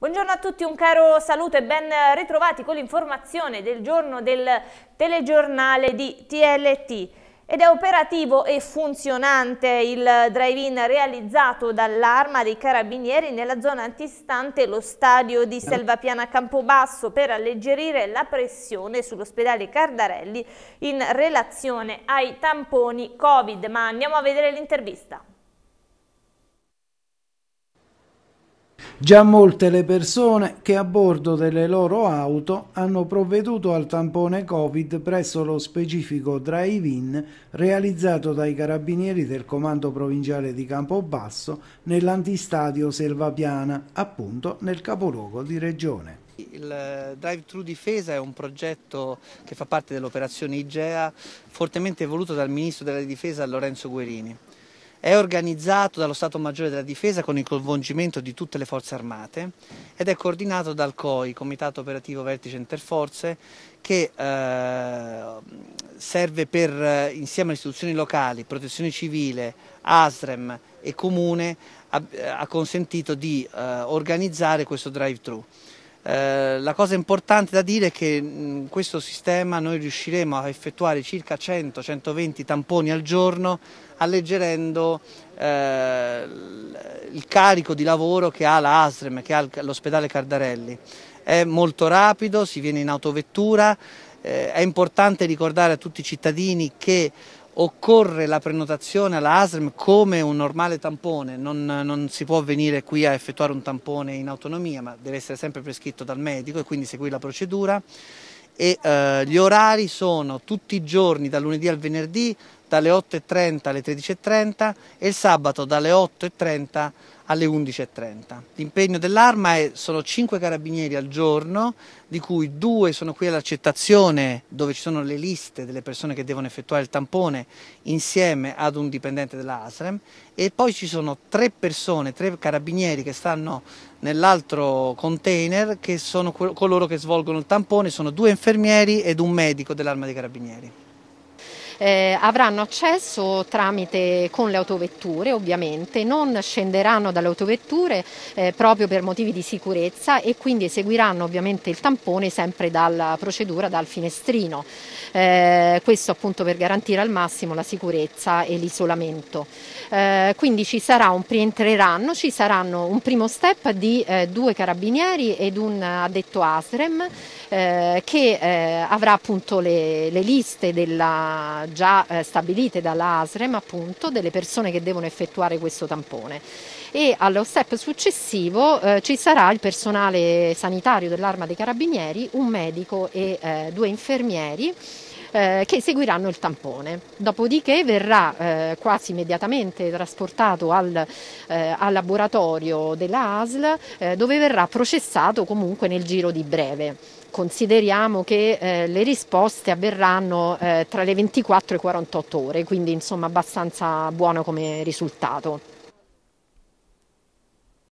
Buongiorno a tutti, un caro saluto e ben ritrovati con l'informazione del giorno del telegiornale di TLT. Ed è operativo e funzionante il drive-in realizzato dall'Arma dei Carabinieri nella zona antistante lo stadio di Selvapiana Campobasso per alleggerire la pressione sull'ospedale Cardarelli in relazione ai tamponi Covid. Ma andiamo a vedere l'intervista. Già molte le persone che a bordo delle loro auto hanno provveduto al tampone Covid presso lo specifico drive-in realizzato dai carabinieri del comando provinciale di Campobasso nell'antistadio Selvapiana, appunto nel capoluogo di regione. Il Drive Thru Difesa è un progetto che fa parte dell'operazione IGEA fortemente voluto dal Ministro della Difesa Lorenzo Guerini è organizzato dallo Stato Maggiore della Difesa con il coinvolgimento di tutte le forze armate ed è coordinato dal COI, Comitato Operativo Vertice Interforze, che eh, serve per, eh, insieme alle istituzioni locali, protezione civile, ASREM e comune, ha, ha consentito di eh, organizzare questo drive through eh, la cosa importante da dire è che in questo sistema noi riusciremo a effettuare circa 100-120 tamponi al giorno alleggerendo eh, il carico di lavoro che ha la ASREM, che ha l'ospedale Cardarelli. È molto rapido, si viene in autovettura, eh, è importante ricordare a tutti i cittadini che occorre la prenotazione alla ASRM come un normale tampone, non, non, si può venire qui a effettuare un tampone in autonomia, ma deve essere sempre prescritto dal medico e quindi seguire la procedura. E, eh, gli orari sono tutti i giorni, dal lunedì al venerdì, dalle 8.30 alle 13.30 e il sabato dalle 8.30 alle 11.30. L'impegno dell'arma è, sono 5 carabinieri al giorno, di cui 2 sono qui all'accettazione dove ci sono le liste delle persone che devono effettuare il tampone insieme ad un dipendente della ASREM e poi ci sono 3 persone, 3 carabinieri che stanno nell'altro container che sono coloro che svolgono il tampone, sono due infermieri ed un medico dell'arma dei carabinieri eh, avranno accesso tramite con le autovetture ovviamente, non scenderanno dalle autovetture eh, proprio per motivi di sicurezza e quindi eseguiranno ovviamente il tampone sempre dalla procedura dal finestrino, eh, questo appunto per garantire al massimo la sicurezza e l'isolamento. Eh, quindi ci sarà un rientreranno, ci saranno un primo step di eh, due carabinieri ed un addetto ASREM eh, che avrà appunto le, le liste della, già eh, stabilite dall'ASREM appunto delle persone che devono effettuare questo tampone e allo step successivo eh, ci sarà il personale sanitario dell'arma dei carabinieri, un medico e eh, due infermieri eh, che seguiranno il tampone. Dopodiché verrà eh, quasi immediatamente trasportato al, eh, al laboratorio della ASL eh, dove verrà processato comunque nel giro di breve consideriamo che eh, le risposte avverranno eh, tra le 24 e 48 ore, quindi insomma abbastanza buono come risultato.